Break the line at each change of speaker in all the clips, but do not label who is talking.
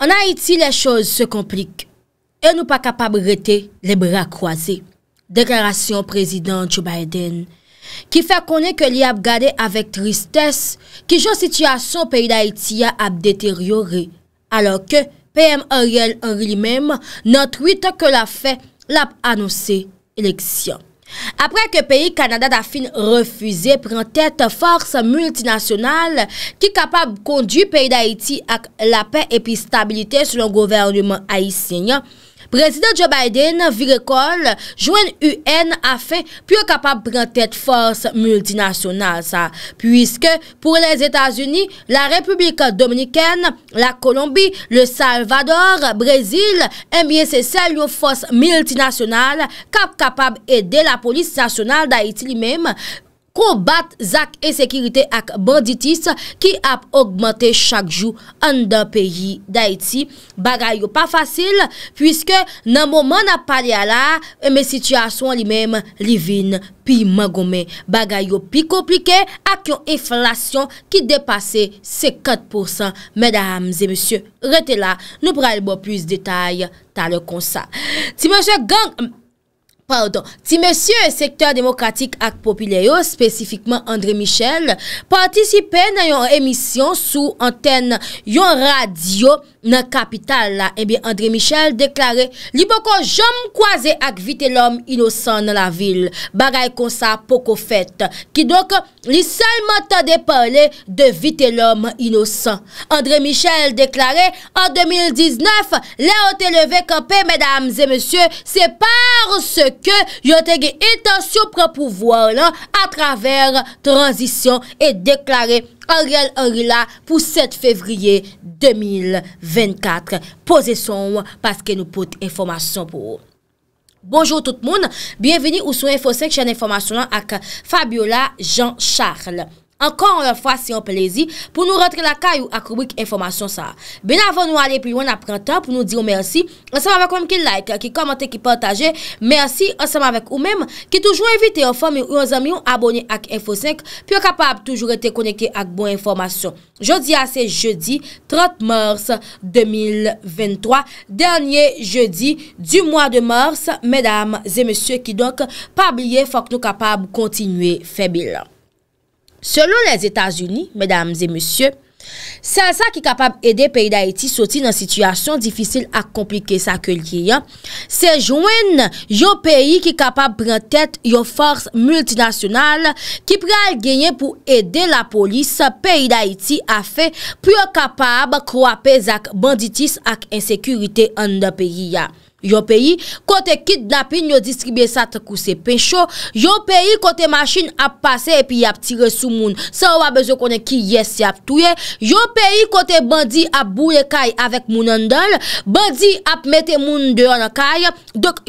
En Haiti, les choses se compliquent et nous ne sommes pas capables d'arrêter les bras croisés. Déclaration présidente Joe Biden, qui fait connaître que l'IAP gardait avec tristesse que la situation au pays d'Haïti a détérioré alors que PM Ariel Henry même n'a truit que la fait l'app annoncer l'élection. Apre ke peyi Kanada da fin refuze, pren tet fòrs multinasyonal ki kapab kondi peyi Daiti ak la pey epi stabilite selon govèrnman Haitsenye, Prezident Joe Biden, vir ekol, jwen UN a fe pyo kapab prentet fos multinasyonal sa. Puiske, pou les Etats-Unis, la Republike Dominikene, la Colombie, le Salvador, Brazil, en eh bien se sel yo fos multinasyonal, kap kapab ede la polis nasyonal d'Haïti li mèm, probat zak esekirite ak banditis ki ap augmante chak jou an dan peyi da iti. Bagay yo pa fasil, pwiske nan mouman ap pale eh, ala, me sityasyon li mem, li vin pi mangome. Bagay yo pi komplike ak yon inflasyon ki depase 54%. Medams e monsye, rete la, nou pral bo pwis detay tal kon sa. Ti monsye gang... pardon, ti monsye sektor demokratik ak popilye yo, spesifikman André Michel, partisipe nan yon emisyon sou anten yon radio nan kapital la, ebi eh André Michel deklare, li poko jom kwaze ak vite l'om inosan nan la vil bagay konsa poko fet ki donk, li solman tade pale de vite l'om inosan, André Michel deklare, an 2019 la ote leve kapè medams e monsye, se pa Parse ke yo tege etansyon pran pou vo lan a traver transisyon e deklare a real orila pou 7 fevriye 2024. Poze son ou paske nou pote informasyon pou ou. Bonjour tout moun, bienveni ou sou InfoSec, chan informasyon lan ak Fabiola Jean-Charles. Ankon an fwa si an plezi pou nou rentre la kay ou ak wik informasyon sa. Ben avon nou ale pli ou an aprentan pou nou di ou mersi. Anseman vek ou men ki like, ki komante, ki pwantaje. Mersi anseman vek ou men ki toujou evite ou fwame ou anzami ou abone ak Info 5 pi ou kapab toujou rete koneke ak bon informasyon. Jodi a se jeudi 30 mors 2023. Dernye jeudi du mwa de mors. Medam, zemesye ki donk pa abliye fok nou kapab kontinue febil. Selon les Etats-Unis, mesdames et messieurs, sè sa ki kapab ede peyi d'Haïti soti nan situasyon difisil ak komplike sa ke liye, se jwen yo peyi ki kapab prentet yo fars multinasional ki pre al genye pou ede la polis peyi d'Haïti a fe pou yo kapab kwapez ak banditis ak ensekurite an de peyi ya. yo peyi kote kit napin yo distribye sa takou se pecho yo peyi kote masin ap pase epi ap tire sou moun sa wabezo konen ki yesi ap touye yo peyi kote bandi ap boule kaj avek moun an dal bandi ap mete moun deyon an kaj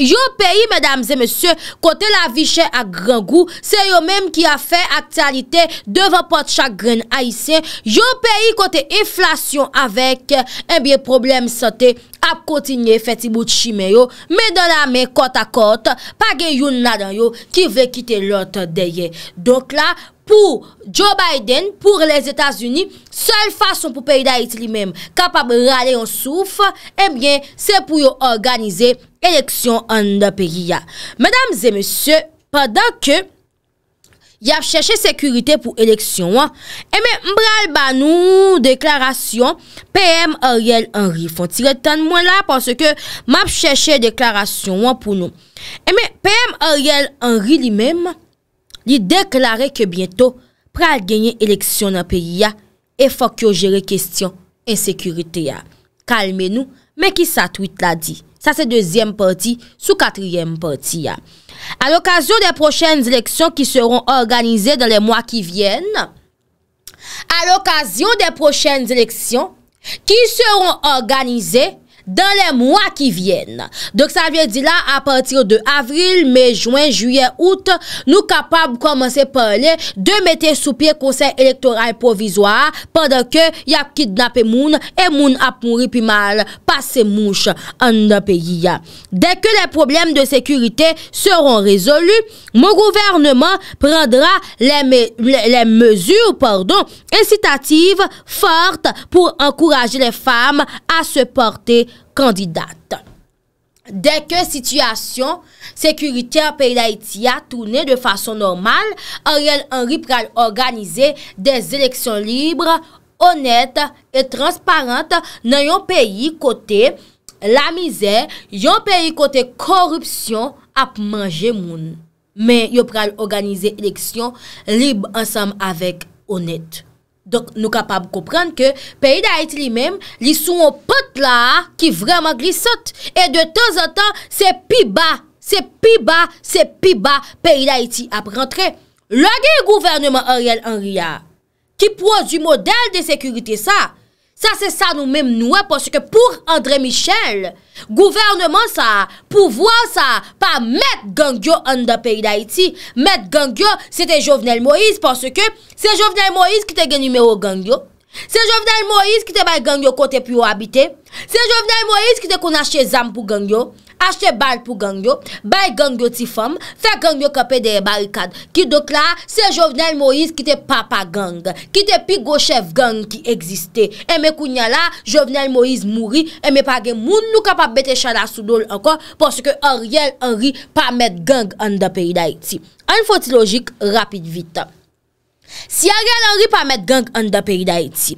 yo peyi medamze mese kote la vi chen ak gran gou se yo menm ki a fe aktualite devan pot chak gren aise yo peyi kote inflasyon avek en eh biye problem sante ap kontinye feti bout chime yo, me do la me kote a kote pa gen yon nadan yo ki ve kite lot de ye. Donk la, pou Joe Biden pou les Etats-Unis, sel fason pou peyi da iti li mem, kapab rale yon souf, e eh bie se pou yo organize eleksyon an de peyi ya. Madame zè, monsieur, padan ke Y ap chèche sekurite pou eleksyon an. E eh mè mbral ban nou deklarasyon PM Ariel Henry. Fon tire tan mwen la panse ke m ap chèche deklarasyon an pou nou. E mè PM Ariel Henry li mèm li deklarè ke bientò pral genye eleksyon nan peyi ya. E fok yo jere kestyon en sekurite ya. Kalme nou men ki sa tweet la di. Sa se deuxième parti sou katrièm parti ya. À l'occasion des prochaines élections qui seront organisées dans les mois qui viennent, à l'occasion des prochaines élections qui seront organisées dan le mwa ki vyen. Dok sa vye di la, a patir de avril, mejouen, juyen, out, nou kapab komanse pale de mette sou pie konsen elektoral provizwa, padan ke, yap kidnap e moun, e moun ap moun ripi mal, pas se mouche, an nap e yi. Dek ke le probleme de sekurite seron rezolu, moun gouvernement prendra le mezur, pardon, incitative, forte, pou ankoraje le fam a se porti Dèkè situasyon, sekurite apèy Laïtia toune de fason normal, Ariel Henry pral organize des eleksyon libre, onète et transparente nan yon peyi kote la mizè, yon peyi kote korupsyon ap manje moun. Men yo pral organize eleksyon libre ansam avèk onète. Donk nou kapab kopran ke peyi da iti li men, li sou an pot la ki vreman glisote. E de tan zan tan, se pi ba, se pi ba, se pi ba, peyi da iti ap rentre. La gen gouvernement Ariel Henry a, ki pwos di model de sekurite sa. Sa se sa nou mèm nouè pwoske pou André Michel, gouvernement sa pou vwa sa pa met gangyo an da peyi da iti. Met gangyo se te Jovenel Moïse pwoske se Jovenel Moïse ki te genu mè ou gangyo. Se Jovenel Moïse ki te bay gangyo kote pou ou habite. Se Jovenel Moïse ki te konache zan pou gangyo. Ache bal pou gangyo, bay gangyo ti fam, fek gangyo kape de e barikad. Ki dok la, se Jovenel Moïse ki te papa gang, ki te pi gochef gang ki egziste. Eme kou nye la, Jovenel Moïse mouri, eme pa gen moun nou ka pa bete chala sou dol ankon, porske Ariel Henry pa met gang an da peyi da iti. An foti logik, rapid vite. Si Ariel Henry pa met gang an da peyi da iti,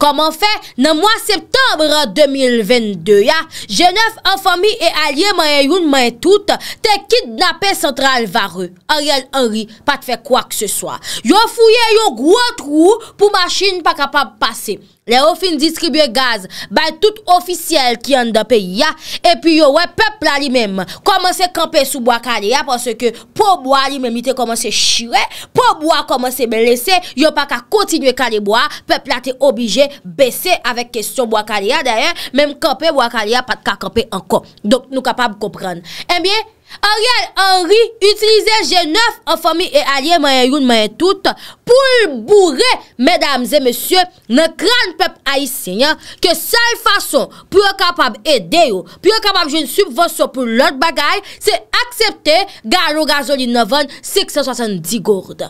Koman fe, nan mwa septembre 2022 ya, jenef an fami e alye maye yon maye tout te kidnapen sentral vare. Ariel Henry, pat fe kwa kse swa. Yo fouye yo gwa trou pou machine pa kapab pase. Le ou fin diskribye gaz, bay tout ofisyel ki yon da pe ya, epi yo we pepla li mem, komanse kampe sou bo akarya, pwoske pou bo a li mem ite komanse shiwe, pou bo a komanse me lese, yo pa ka kontinye ka li bo a, pepla te obije besse avek kesyon bo akarya dayan, mem kampe bo akarya pat ka kampe anko. Dok nou kapab kompran. Eh Emiye? Ariel Henry, Utilize G9, Enfomi e Aliye, Mayen youn, mayen tout, Poul bourre, Mesdames et messieurs, Nekran pep a yi senya, Ke sol fason, Pou yo kapab ede yo, Pou yo kapab jen subvonsyo, Pou lort bagay, Se aksepte, Galon gazo li 9 an, 670 gourd.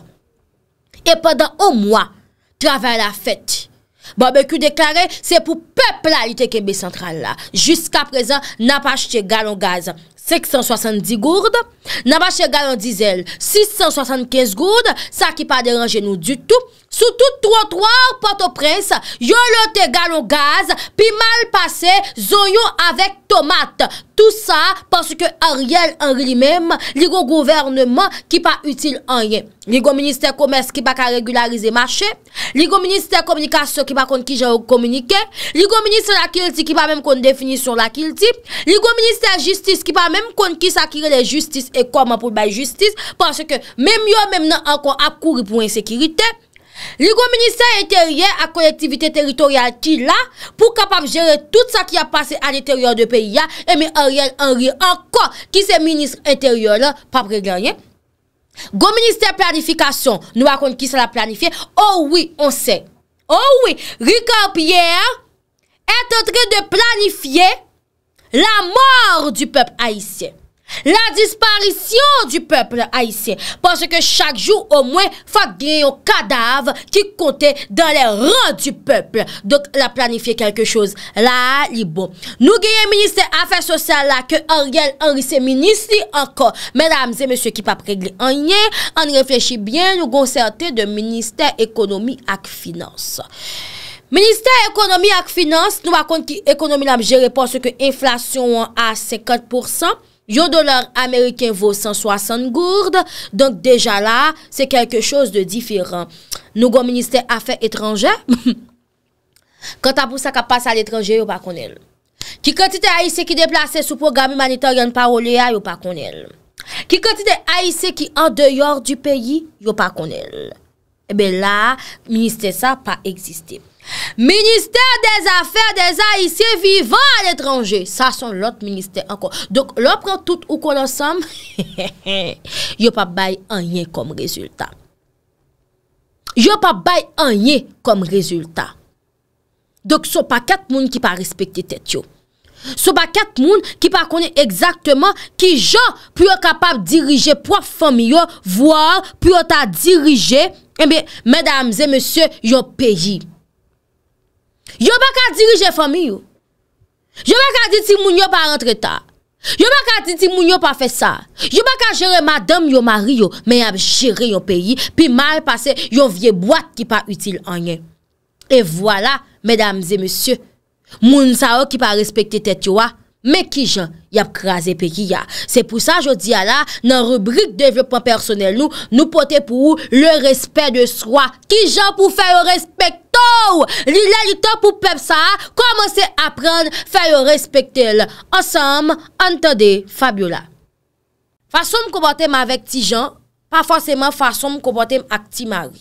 E padan ou mwa, Traver la fete, Barbeku deklare, Se pou pep la lite kembe sentral la, Juska prezen, Na pa chete galon gazo, 670 gourd, namache galon dizel, 675 gourd, sa ki pa deranje nou du tout, sou tout trotwar pato pres, yolote galon gaz, pi mal pase zoyon avek tomate. Tout sa, porsu ke a riel an rili mem, li go governman ki pa util an ye. Li go minister komers ki pa ka regularize mache, li go minister komunikasyon ki pa kon ki jan ou komunike, li go minister la kilti ki pa mem kon definisyon la kilti, li go minister justice ki pa mèm kon ki sa akire le justis e koma pou ba justice, panse ke mèm yo mèm nan ankon ap kouri pou ensekiritè. Li gò minister intèryè a kolektivite teritorial ki la, pou kapam jere tout sa ki a pase al intèryè de peyi ya, e mèm an rèl an rèl ankon ki se minister intèryè la, papre gènyè. Gò minister planifikasyon nou akon ki sa la planifiè, o wè, on sè, o wè. Rikard Pierre ente trè de planifiè, La mòr du pèp Aïsien, la disparisyon du pèp Aïsien, pòsè ke chak jou au mwen fòk gwen yon kadav ki kontè dan lè ròd du pèp. Donk la planifiè kelke chòz, la li bon. Nou gwen yon minister afèr sosial la ke oryèl anri se ministri ankon. Mèdames et mèsyò ki pa prègle anyen, an reflechi byen nou gonserte de minister ekonomi ak finans. Ministè ekonomi ak finans nou akonde ki ekonomi lam jere panse ke inflasyon an a 50%. Yon dolar Ameriken vò 160 gourd. Donk deja la, se kekè chos de diferan. Nou gò ministè afe etranje. Kant apou sa ka passe al etranje, yo pa konel. Ki kontite aise ki deplase sou progam humanitarian parole ya, yo pa konel. Ki kontite aise eh ki an deyor du peyi, yo pa konel. Ebe la, ministè sa pa eksistib. Ministè des affaires des haïsse vivant à l'étranger Sa son l'autre ministè ankon Donk l'opran tout ou kolosan Yo pa bay anye kom rezultat Yo pa bay anye kom rezultat Donk sou pa ket moun ki pa respekti tet yo Sou pa ket moun ki pa konen exaktman Ki jò pou yo kapab dirije pou a fom yo Vwa pou yo ta dirije Mèdames et monsieurs yo peyi Yo baka dirije fomi yo Yo baka diti moun yo pa rentre ta Yo baka diti moun yo pa fe sa Yo baka jere madam yo mari yo Men ap jere yo peyi Pi mal pase yo vie boat ki pa util anye E vwala Medamze monsye Moun sa yo ki pa respekte tet yo wa Mè ki jan, yap krasè pe ki ya. Se pou sa, jo diya la, nan rubrik devlopan personel nou, nou pote pou le respè de swa. Ki jan pou fè yon respèk tou! Li la li ta pou pep sa, komanse apren fè yon respèk tel. Osam, antande, Fabiola. Fason m koubote m avèk ti jan, pa fosèman fason m koubote m ak ti mari.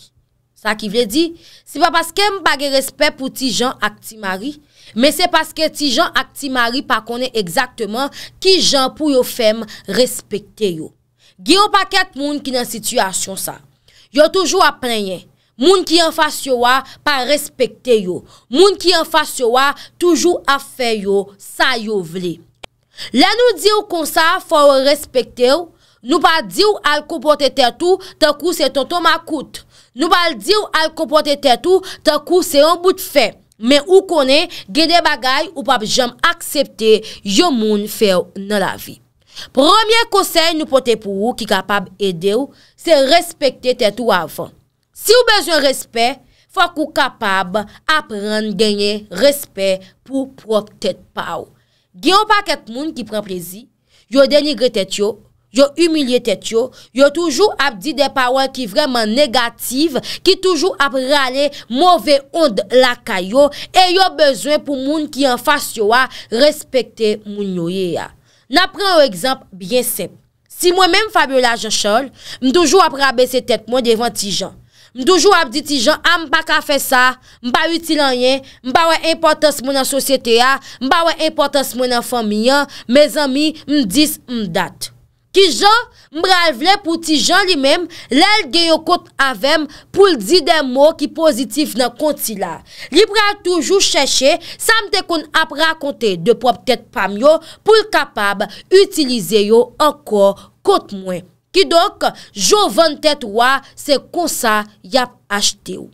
Sa ki vle di, si pa paske m bagè respè pou ti jan ak ti mari, Men se paske ti jan ak ti mari pa konen exaktman ki jan pou yo fem respekte yo. Gyo pa ket moun ki nan situasyon sa. Yo toujou ap renyen. Moun ki yon fasyo wa pa respekte yo. Moun ki yon fasyo wa toujou ap feyo sa yo vle. La nou diyo konsa fwa yo respekte yo, nou pa diyo al koupote tetou, takou se ton ton makout. Nou pa diyo al koupote tetou, takou se yon bout fey. Men ou konen genye bagay ou pap jom aksepte yo moun fèw nan la vi. Premier konsey nou pote pou ou ki kapab ede ou, se respekte tèt ou avan. Si ou bejoun respey, fòk ou kapab apren genye respey pou pòk tèt pa ou. Genye ou pa ket moun ki pren prezi, yo denye gre tèt yo. Yo humiliate yo, yo toujou ap di de pawan ki vreman negatif, ki toujou ap reale mwove ond lakay yo, e yo bezwen pou moun ki an fasyo wa, respekte moun yo ye ya. Na pren yo ekzamp, byen sep. Si mwen menm Fabiola Jochol, mdoujou ap rabese tet mwen devan ti jan. Mdoujou ap di ti jan, am ah, baka fe sa, mba uti lanyen, mba wè importans mwen an sosyete ya, mba wè importans mwen an fami ya, mwen zami mdis mdat. Ki jan mbre al vle pou ti jan li mem lel gen yo kote avem pou l di den mo ki pozitif nan konti la. Li pral toujou chèche samte kon ap rakonte de po ap tèt pam yo pou l kapab utilize yo anko kote mwen. Ki donk, jo van tèt wak se konsa yap achte yo.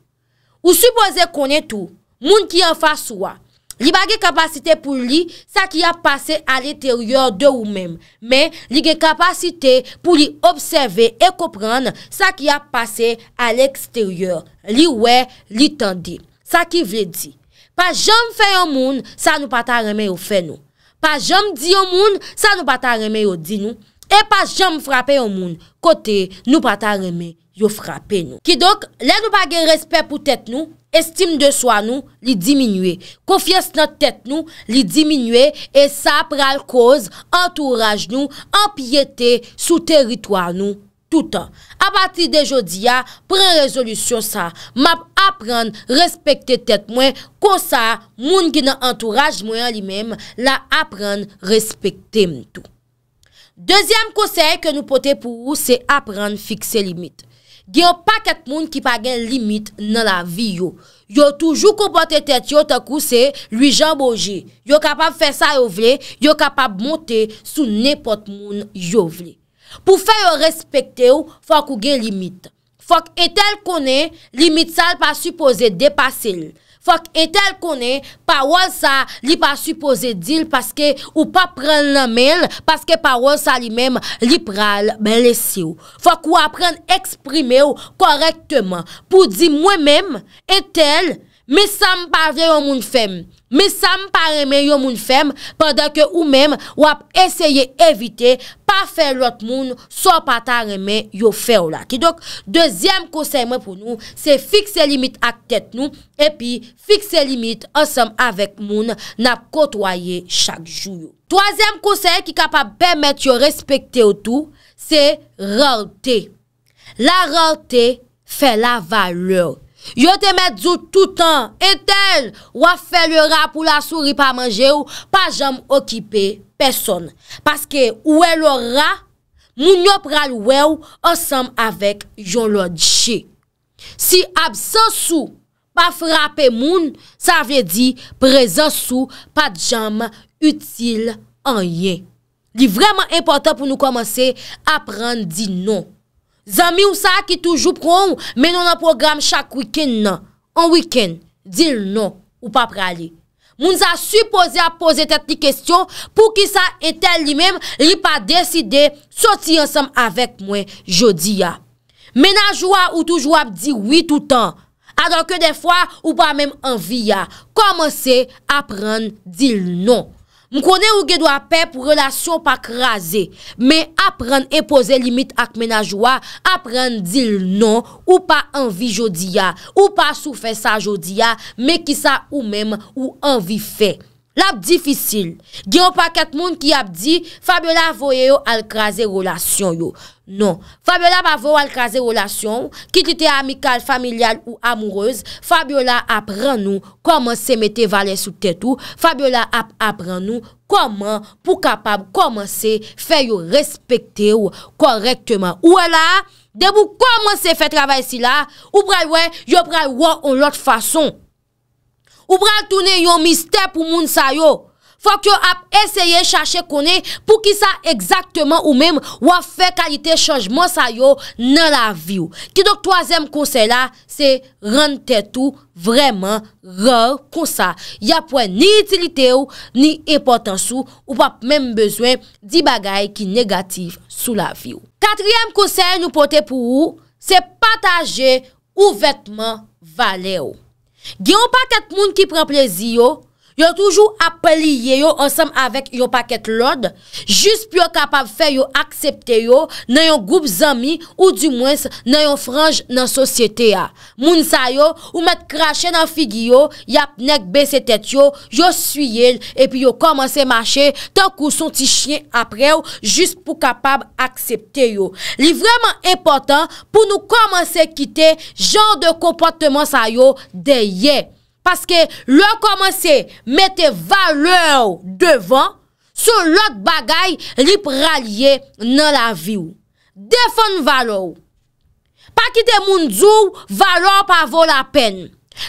Ou suppose konen tou, moun ki yon fasy wak. Li bagye kapasite pou li sa ki a pase al eteryor de ou mem. Men, li gen kapasite pou li obseve e kopran sa ki a pase al eksteryor. Li we, li tendi. Sa ki vle di. Pa jom fe yon moun, sa nou pata reme yo fe nou. Pa jom di yon moun, sa nou pata reme yo di nou. E pa jom frape yon moun, kote nou pata reme yo frape nou. Ki dok, le nou bagye respet pou tet nou. Estime de swa nou li diminue, kofyes nan tet nou li diminue e sa pral koz entourage nou empyete sou teritwa nou toutan. A pati de jodi ya, pren rezolusyon sa, map apren, respekte tet mwen, kosa moun ki nan entourage mwen li mem la apren, respekte mwen tou. Dezyam kosey ke nou pote pou ou se apren fikse limit. Gen yon paket moun ki pa gen limit nan la vi yon. Yon toujou kou bote tet yon te kouse, lui jan boje. Yon kapab fè sa yon vle, yon kapab monte sou nepot moun yon vle. Pou fè yon respekte yon, fòk ou gen limit. Fòk etel konen, limit sal pa suppose depase lè. Fak etel konen, pa waz sa li pa supose dil, ou pa pren nan men, paske pa waz sa li men li pral, ben lesi ou. Fak ou apren eksprime ou korektman, pou di mwen men, etel, mi san pa ven yon moun feme. Mi sam pa reme yo moun fem, pwede ke ou mem wap eseye evite pa fe lot moun so pa ta reme yo fe ou laki. Dok, dezyem konsey mwen pou nou, se fikse limit ak tet nou, epi fikse limit osam avek moun nap kotwaye chak joun. Toazyem konsey ki kapap bemet yo respekte ou tou, se ralte. La ralte fe la valeur. Yo te medzou toutan etel wafel yora pou la souri pa manje ou pa jam okipe peson. Paske ouwe lora, moun yo pralwe ou asam avek yon lor di she. Si absen sou pa frape moun, sa vye di prezen sou pa jam utile anye. Li vreman impotant pou nou komanse apren di nou. Zanmi ou sa ki toujou prou menon an program chak wikend nan, an wikend, dil nou ou pa prale. Moun sa supose a pose tet li kestyon pou ki sa etel li menm li pa deside soti ansem avek mwen jodi ya. Menan joua ou toujou ap di oui toutan, adan ke defwa ou pa menm anvi ya, komanse ap ren dil nou. Mkwone ou gèdwa pep, relasyon pa krasè. Men apren impose limit ak menajwa, apren dil non ou pa anvi jodi ya. Ou pa sou fè sa jodi ya, men ki sa ou menm ou anvi fè. La ap difisil. Gye ou pa ket moun ki ap di, Fabiola avoye yo alkaze roulasyon yo. Non. Fabiola ap avoye yo alkaze roulasyon, kitite amikal, familial ou amoureuse. Fabiola ap ran nou koman se mette valen sou tete ou. Fabiola ap ap ran nou koman pou kapab koman se fe yo respekte ou korekteman. Ou ala, e debou koman se fe travay si la, ou pral wè, yo pral wè ou lot fason. Ou pral toune yon mister pou moun sa yo. Fok yo ap eseye chache kone pou ki sa ekzaktman ou menm wafè kalite chanjman sa yo nan la viw. Ki dok toazem konsey la se rente tou vreman ror konsa. Ya pwen ni itilite ou ni epotansou ou pap menm bezwen di bagay ki negatif sou la viw. Katriyem konsey nou pote pou ou se pataje ou vetman vale ou. Gyon pa kat moun ki pren plezi yo? yo toujou ap liye yo ansam avek yo paket lode, jist pou yo kapab fe yo aksepte yo nan yon goup zami ou di mwens nan yon franj nan sosyete ya. Moun sa yo, ou met krashe nan figi yo, yapnek bese tete yo, yo suyel, epi yo komanse mache tankou son ti chien apre yo jist pou kapab aksepte yo. Li vreman impotant pou nou komanse kite jan de kompotman sa yo de yek. Paske lò komanse mette valèw devan sou lòt bagay lip ralye nan la viw. Defon valèw. Pakite moun zou, valèw pa vò la pen.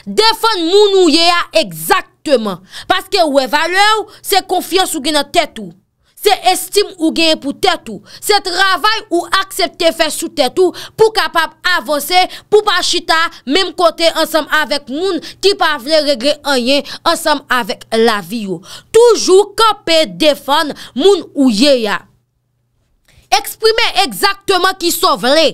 Defon moun ou ye a exaktman. Paske wè valèw, se konfiyans ou gen a tèt ou. Se estime ou genye pou tetou, se travay ou aksepte fè sou tetou pou kapap avose pou pa chita mem kote ansam avèk moun ki pa vle regre anye ansam avèk la vi yo. Toujou kapè defon moun ou ye ya. Eksprime ekzaktman ki so vle.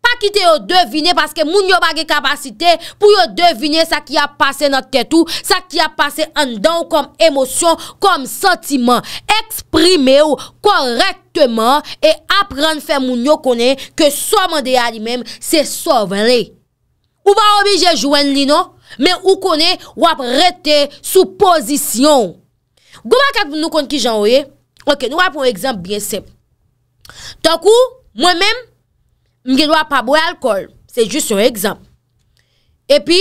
Pa kite yo devine paske moun yo bagi kapasite pou yo devine sa ki a pase nan tetou, sa ki a pase an dan ou kom emosyon, kom sentiman. Eksprime ou korekteman e apren fè moun yo konen ke soman de ya li menm se soveri. Ou ba obije jwen li non? Men ou konen wap rete sou posisyon. Goma kak nou kon ki jan ou ye? Ok, nou wap moun ekzamp biye sep. Takou, mwen menm M genwa pa bwe alkol, se jist yon ekzamp. E pi,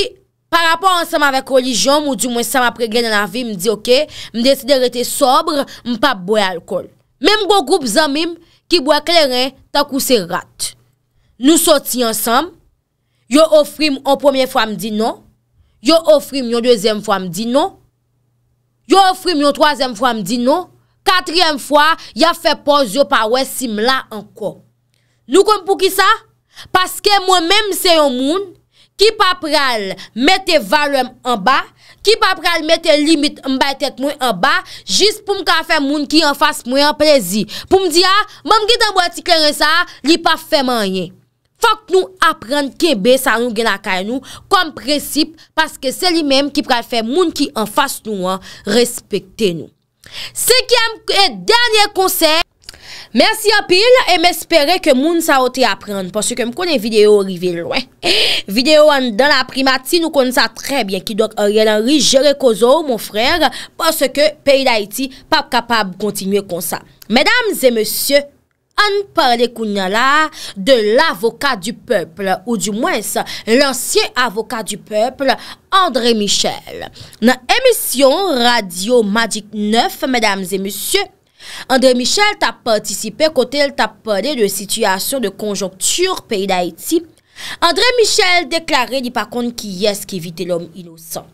pa rapon ansem avek olijon, m ou di mwen sem apre gen nan la vi, m di ok, m deside rete sobre, m pa bwe alkol. Mem go goup zan mim ki bwe kleren, ta kou se rat. Nou soti ansem, yo ofri m yon pwemye fwa m di non, yo ofri m yon dwezem fwa m di non, yo ofri m yon twazem fwa m di non, katryen fwa, ya fe pos yo pa wesim la ankon. Nou kon pou ki sa? Paske mwen menm se yon moun ki pa pral mette valwem an ba, ki pa pral mette limit mba tet mwen an ba, jist pou m ka fe moun ki an fas mwen an prezi. Pou m di a, mwen m git an bwati kren sa, li pa fe mwen yen. Fak nou apren kebe sa nou gen akay nou kom precipe paske se li menm ki pral fe moun ki an fas nou an, respekte nou. Se ki am e danyen konsep, Mersi apil, e m espere ke moun sa ote apren, porske m konen video rive lwen. Video an dan apri mati nou konen sa trebyen, ki dok orye lan ri jere kozo, moun freyre, porske peyi da iti pa kapab kontinye kon sa. Medams e monsye, an parle kounyala de l avokat du pepl, ou di mwens, l ansye avokat du pepl, André Michel. Nan emisyon Radio Magic 9, medams e monsye, Andre Michel ta patisipe kote l tapade de sityasyon de konjoktyur peyi da eti. Andre Michel deklare li pa kon ki yes ki vite l om inosan.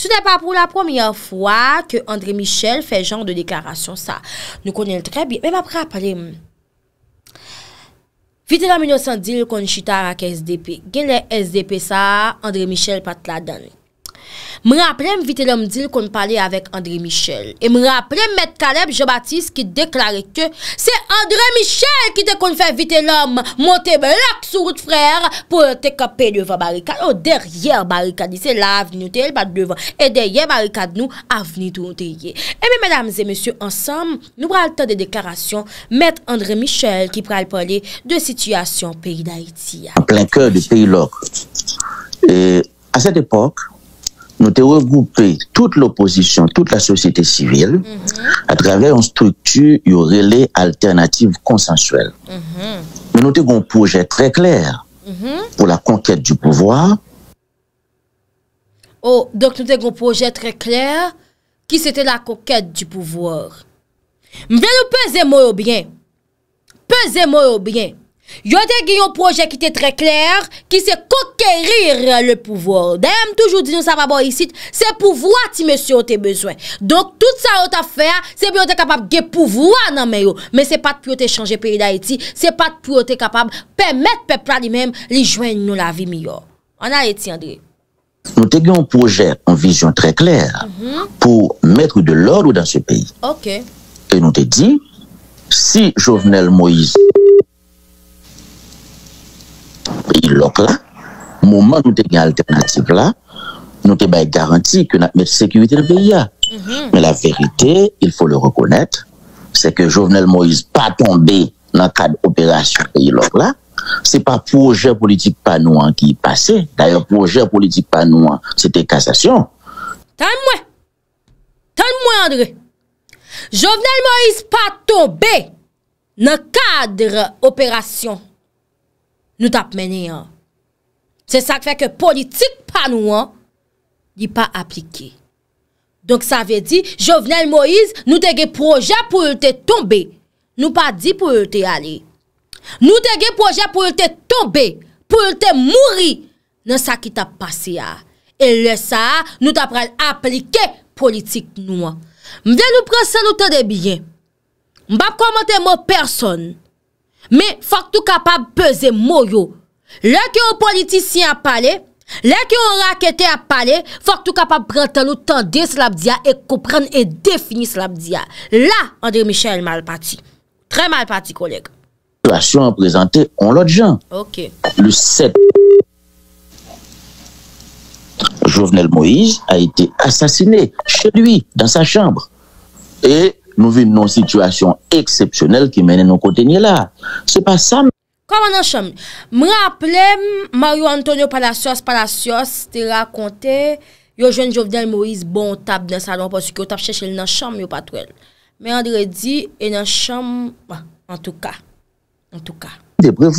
Se te pa pou la premiye fwa ke Andre Michel fe jan de deklarasyon sa. Nou konen l trebi. Mem apre apale, vite l om inosan dil kon chita rak SDP. Gen le SDP sa, Andre Michel pat la danik. Mwen apre m vitelom dil kon pali avek André Michel E mwen apre m met Kaleb Jebattis ki deklari ke Se André Michel ki te kon fe vitelom Monte blak sou route frèr Po te kapè devan barika O deryè barika ni se la avni nou tel E deryè barika nou avni tou anter ye E mi menams e monsiou ansam Nou pral ta de deklarasyon Met André Michel ki pral pali De situasyon peyi da iti
ya A plen kèr de peyi lòk E a set epok Nou te regoupe tout l'oposisyon, tout la sosyete sivil, a mm-hmm. traver yon struktu yon rele alternatif konsensuel. Men mm-hmm. nou te goun pouje tre kler mm-hmm. pou la konket du pouvoir.
Oh, donk nou te goun pouje tre kler ki se te la konket du pouvoir. Men nou peze mou yo byen. Peze mou yo byen. Yon te gi yon proje ki te tre kler, ki se kokerir le pouvo. Dem toujou di nou sa vabo isit, se pouvo ati mese yon te bezwen. Donk tout sa yon ta fe a, se bi yon te kapab ge pouvo nan men yo. Men se pat pou yon te chanje peyi da eti, se pat pou yon te kapab pemet pe pra di men, li jwen nou la vi miyo. An a eti yon de.
Yon te gi yon proje en vizyon tre kler, mhm. pou mette ou de lor ou dan se peyi. Ok. E nou te di, si Jovenel Moise... peyi lok la, mouman nou te gen alternatif la, nou te bay garanti ke nan met sekuitil beya. Mhm. Men la verite, il fò le rekonet, se ke Jovenel Moïse pa tombe nan kadre operasyon peyi lok la, se pa proje politik panouan ki yi pase, dayan proje politik panouan se te kasasyon.
Tan mwen, tan mwen André, Jovenel Moïse pa tombe nan kadre operasyon Nou tap menye an. Se sak feke politik pa nou an, li pa aplike. Donk sa ve di, Jovenel Moïse, nou te ge proje pou ou te tombe, nou pa di pou ou te ale. Nou te ge proje pou ou te tombe, pou ou te mouri, nan sak ki tap pase a. E le sa, nou tap prel aplike politik nou an. Mwen nou prese nou te debyen. Mba komante mwen personn, Mais faut capable de peser moyo. Là que yo. politicien a à parler, que pale, raquette a parlé, faut capable de prendre le temps de nou et et comprendre et définir définir slabdia. Là, André Michel mal parti. Très mal parti, collègue.
La Situation présentée on l'autre gens. Ok. Le 7, Jovenel Moïse a été assassiné chez lui, dans sa chambre. Et Nou vim nou situasyon eksepsyonel ki mene nou kote nye la. Se pa sa mè.
Kwa mè nan chanm? Mè aple, Mario Antonio Palasios Palasios te rakonte, yo jen Jovenel Moïse bon tab nan salon porsi ki yo tab chèche nan chanm yo patwèl. Mè andre di, e nan chanm, wè, an tou ka.
An tou ka. Mè aple, yo jen Jovenel Moïse bon tab chèche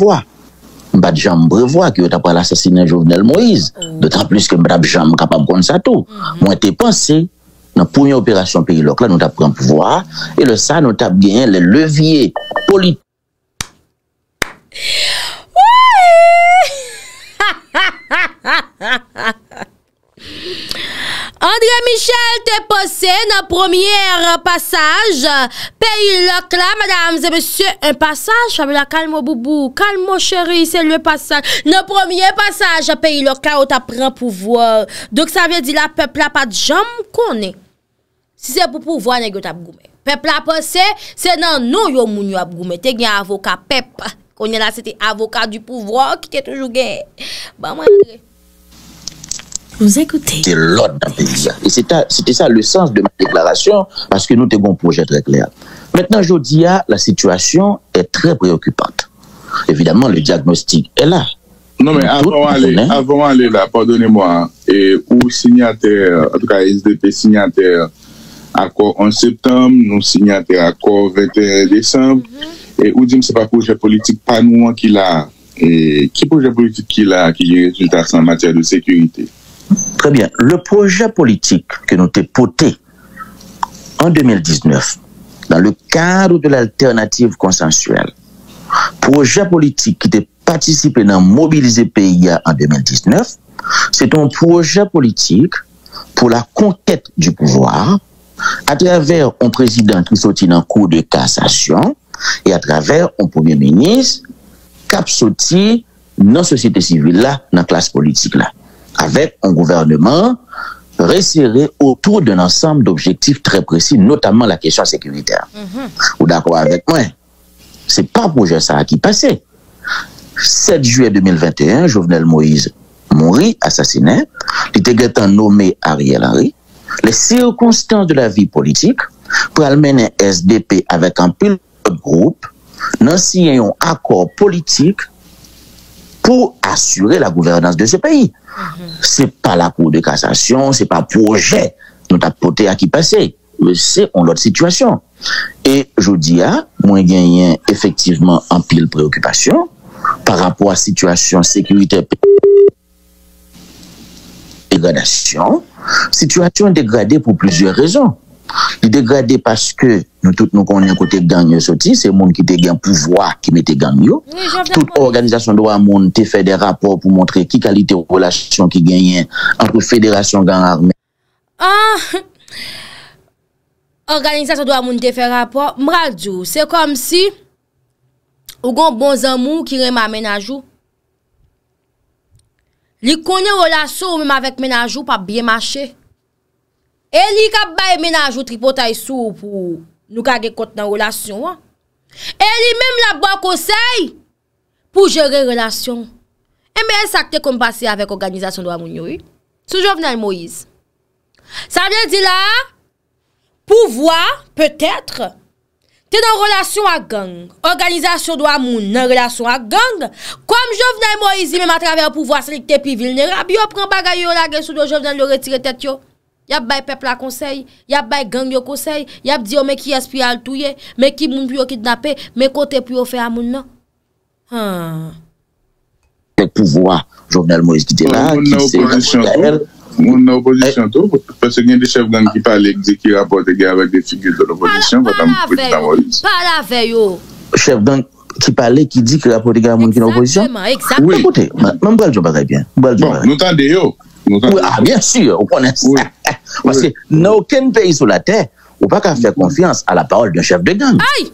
nan chanm yo patwèl. Nan pounye operasyon peyi lok la, nou ta pren pouvoi. E le sa nou ta ben le levye politik.
Andre Michel te pose nan pounye pasaj. Peyi lok la, madame, zè monsye. Un pasaj, chame la kalmo boubou. Kalmo chery, se le pasaj. Nan pounye pasaj, peyi lok la, nou ta pren pouvoi. Dok sa ve di la pepla pat jom konen. Si se pou pouvo ane gote ap gome, pep la pose se nan nou yo moun yo ap gome, te gne avoka pep, konye la se te avoka du pouvo ki te toujou gen. Ba mwen kre. Mwen mwen ekote.
Te lot nan pe diya. E se te sa le sens de mwen deklarasyon, paske nou te goun proje tre kler. Metnen jodi ya, la sitwasyon e tre preokupante. Evidaman, le diagnostik e la. Non men, avon wale, avon wale la, pardonen mwen, e ou signater, an tou ka SDP signater, accord en septembre, nous signons accord 21 décembre. Mm-hmm. Et ou ce n'est pas projet politique pas nous hein, qui l'a, qui projet politique qui l'a, qui a résultat en matière de sécurité? Très bien. Le projet politique que nous avons porté en 2019, dans le cadre de l'alternative consensuelle, projet politique qui a participé dans mobiliser pays en 2019, c'est un projet politique pour la conquête du pouvoir, à travers un président qui sortit en cours de cassation et à travers un premier ministre qui sorti dans la société civile, là, dans la classe politique, là, avec un gouvernement resserré autour d'un ensemble d'objectifs très précis, notamment la question sécuritaire. Mhm. Vous êtes d'accord avec moi, c'est pas un projet ça qui passait. 7 juillet 2021, Jovenel Moïse mourit, assassiné. Il était nommé Ariel Henry les circonstances de la vie politique pour un SDP avec un de groupe, nous signons un accord politique pour assurer la gouvernance de ce pays. Ce mhm. n'est C'est pas la Cour de cassation, ce n'est pas projet nous porté à qui passer. C'est une autre situation. Et je dis à, moi a effectivement en pile préoccupation par rapport à la situation sécurité. Situasyon degradè pou plizye rezon. Di degradè paske nou tout nou konnen kote ganyo soti. Se moun ki te gen pouvoi ki me te ganyo. Tout organizasyon do amoun te fè de rapor pou montre ki kalite ou kola syon ki genyen antre fè de rasyon gen armen.
Ah, organizasyon do amoun te fè rapor. Mraljou, se kom si ou gon bon zan moun ki rem amenajou. li konye relasyon mèm avèk menajou pa bie machè. E li kap baye menajou tripotay sou pou nou kage kont nan relasyon. E li mèm la bwa konsey pou jere relasyon. E mèm sakte kom basè avèk organizasyon do amoun yoy. Sou jov nan Moïse. Sa mè di la, pou vwa, peut-être, Se nan rrelasyon a gang, organizasyon do amoun nan rrelasyon a gang, kom jovnen Moïse ime a travè an pouvoa selik te pi vilne, rabi yo pran bagay yo la gen sou do jovnen lo retire tet yo. Yap bay pepla konsey, yap bay gang yo konsey, yap diyo men ki espiral touye, men ki moun pou yo kidnapè, men kote pou yo fe amoun nan.
Te pouvoa, jovnen Moïse ki te la, ki se yon chika el, Moun nan opozisyon to, pote gen de oh. chev gang ki pale, ki di ki rapote gen avèk de figyur nan opozisyon, pote moun pou di tamorize.
Par la fe yo, par la fe
yo. Chev gang ki pale, ki di ki rapote gen avèk de figyur nan opozisyon?
Eksakman, eksakman.
Ekote, mwen mwen mwen mwen mwen. Mwen mwen mwen mwen. Mwen tan de yo? Mwen tan de yo? Ouye, a, byen syur, ou konen sa. Mwen se, nou ken peyi sou la tè, ou pa ka fè konfians a la pòl de chev gang. Aï!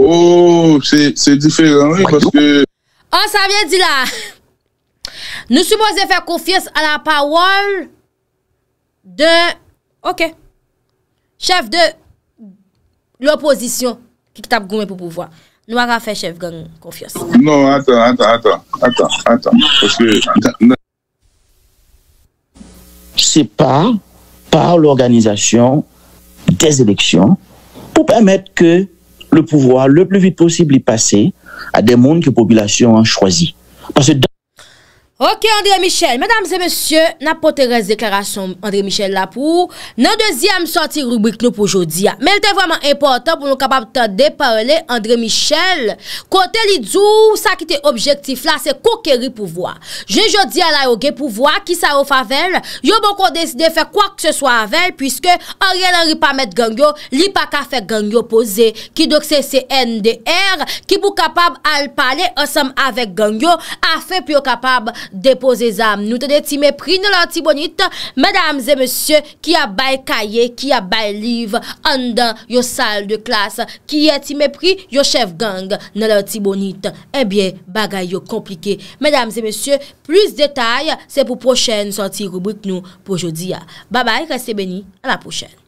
Ou, se, se difèran, ouye, pote ke...
Ou, sa vye di la Nous de faire confiance à la parole de, ok, chef de l'opposition qui tape gourmet pour pouvoir. Nous allons faire chef gang confiance.
Non, attends, attends, attends, attends, attends. Parce que. C'est pas par l'organisation des élections pour permettre que le pouvoir, le plus vite possible, y passe à des mondes que la population a choisi.
Parce que Ok, André Michel, mesdames et messieurs, nan pote res deklarasyon André Michel la pou, nan dezyem soti rubrik nou pou jodi, men te vwaman impotant pou nou kapab tande parle André Michel, kote li djou, sa ki te objektif la, se kou keri pou vwa. Je jodi ala yoge pou vwa, ki sa ou favel, yo bon kon deside fe kwa k se swa avel, pwiske a riel anri pamet gangyo, li pa ka fe gangyo pose, ki dok se cn dr, ki pou kapab al pale, osam avek gangyo, a fe pou yo kapab depose zam. Nou te de ti me pri nan lor ti bonite, madame ze monsye ki a bay kaye, ki a bay liv, an dan yo sal de klas, ki a e ti me pri yo chef gang nan lor ti bonite. Ebyen, eh bagay yo komplike. Madame ze monsye, plus detay se pou pochene santi rubrik nou pou jodi ya. Babay, kase beni an la pochene.